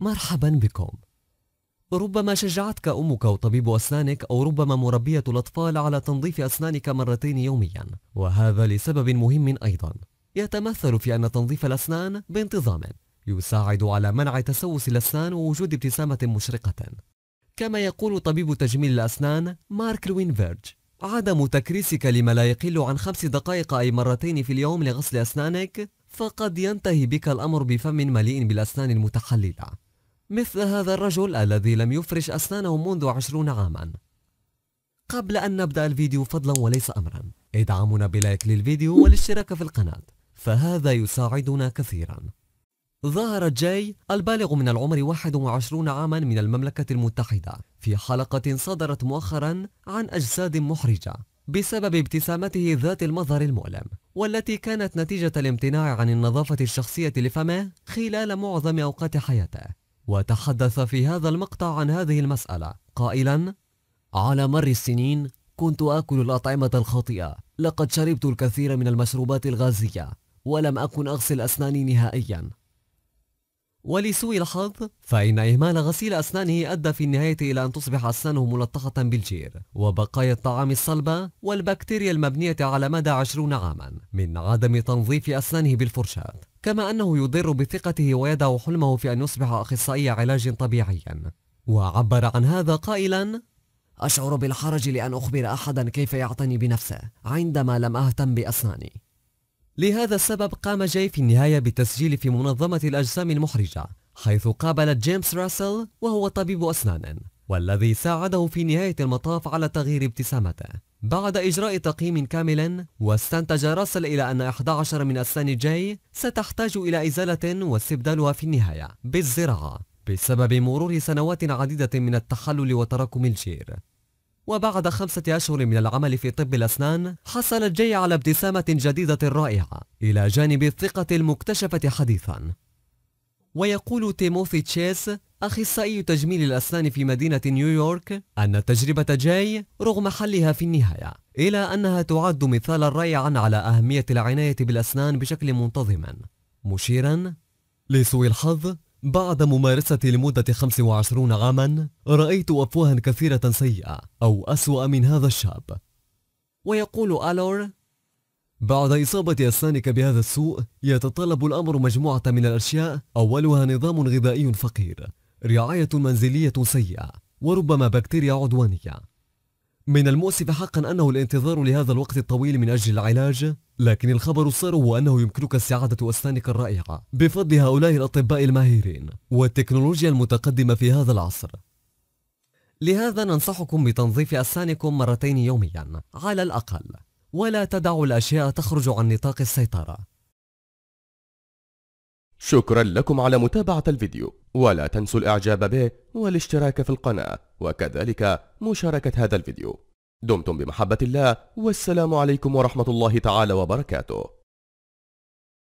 مرحبا بكم ربما شجعتك أمك وطبيب أسنانك أو ربما مربية الأطفال على تنظيف أسنانك مرتين يوميا وهذا لسبب مهم أيضا يتمثل في أن تنظيف الأسنان بانتظام يساعد على منع تسوس الأسنان ووجود ابتسامة مشرقة كما يقول طبيب تجميل الأسنان مارك لوين فيرج عدم تكريسك لما لا يقل عن خمس دقائق أي مرتين في اليوم لغسل أسنانك فقد ينتهي بك الأمر بفم مليء بالأسنان المتحللة مثل هذا الرجل الذي لم يفرش أسنانه منذ عشرون عاما قبل أن نبدأ الفيديو فضلا وليس أمرا ادعمونا بلايك للفيديو والاشتراك في القناة فهذا يساعدنا كثيرا ظهر جاي البالغ من العمر 21 عاما من المملكة المتحدة في حلقة صدرت مؤخرا عن أجساد محرجة بسبب ابتسامته ذات المظهر المؤلم والتي كانت نتيجة الامتناع عن النظافة الشخصية لفمه خلال معظم أوقات حياته وتحدث في هذا المقطع عن هذه المسألة قائلا على مر السنين كنت آكل الأطعمة الخاطئة لقد شربت الكثير من المشروبات الغازية ولم أكن أغسل أسناني نهائيا ولسوء الحظ فإن إهمال غسيل أسنانه أدى في النهاية إلى أن تصبح أسنانه ملطخة بالجير وبقايا الطعام الصلبة والبكتيريا المبنية على مدى عشرون عاما من عدم تنظيف أسنانه بالفرشاة كما أنه يضر بثقته ويدع حلمه في أن يصبح أخصائي علاج طبيعيا وعبر عن هذا قائلا أشعر بالحرج لأن أخبر أحدا كيف يعتني بنفسه عندما لم أهتم بأسناني لهذا السبب قام جاي في النهاية بالتسجيل في منظمة الأجسام المحرجة حيث قابل جيمس راسل وهو طبيب أسنان والذي ساعده في نهاية المطاف على تغيير ابتسامته بعد إجراء تقييم كامل واستنتج راسل إلى أن 11 من أسنان جاي ستحتاج إلى إزالة واستبدالها في النهاية بالزراعة بسبب مرور سنوات عديدة من التحلل وتراكم الجير وبعد خمسة أشهر من العمل في طب الأسنان حصلت جاي على ابتسامة جديدة رائعة إلى جانب الثقة المكتشفة حديثا ويقول تيموثي تشيس أخصائي تجميل الأسنان في مدينة نيويورك أن تجربة جاي رغم حلها في النهاية إلى أنها تعد مثالا رائعا على أهمية العناية بالأسنان بشكل منتظم مشيرا لسوء الحظ بعد ممارستي لمدة 25 عاما رأيت أفواها كثيرة سيئة أو أسوأ من هذا الشاب ويقول ألور بعد إصابة أسنانك بهذا السوء يتطلب الأمر مجموعة من الأشياء أولها نظام غذائي فقير رعاية منزلية سيئة وربما بكتيريا عدوانية من المؤسف حقا أنه الانتظار لهذا الوقت الطويل من أجل العلاج لكن الخبر السار هو أنه يمكنك استعادة أسنانك الرائعة بفضل هؤلاء الأطباء الماهرين والتكنولوجيا المتقدمة في هذا العصر لهذا ننصحكم بتنظيف أسنانكم مرتين يوميا على الأقل ولا تدعوا الأشياء تخرج عن نطاق السيطرة شكرا لكم على متابعة الفيديو ولا تنسوا الإعجاب به والاشتراك في القناة وكذلك مشاركة هذا الفيديو دمتم بمحبة الله والسلام عليكم ورحمة الله تعالى وبركاته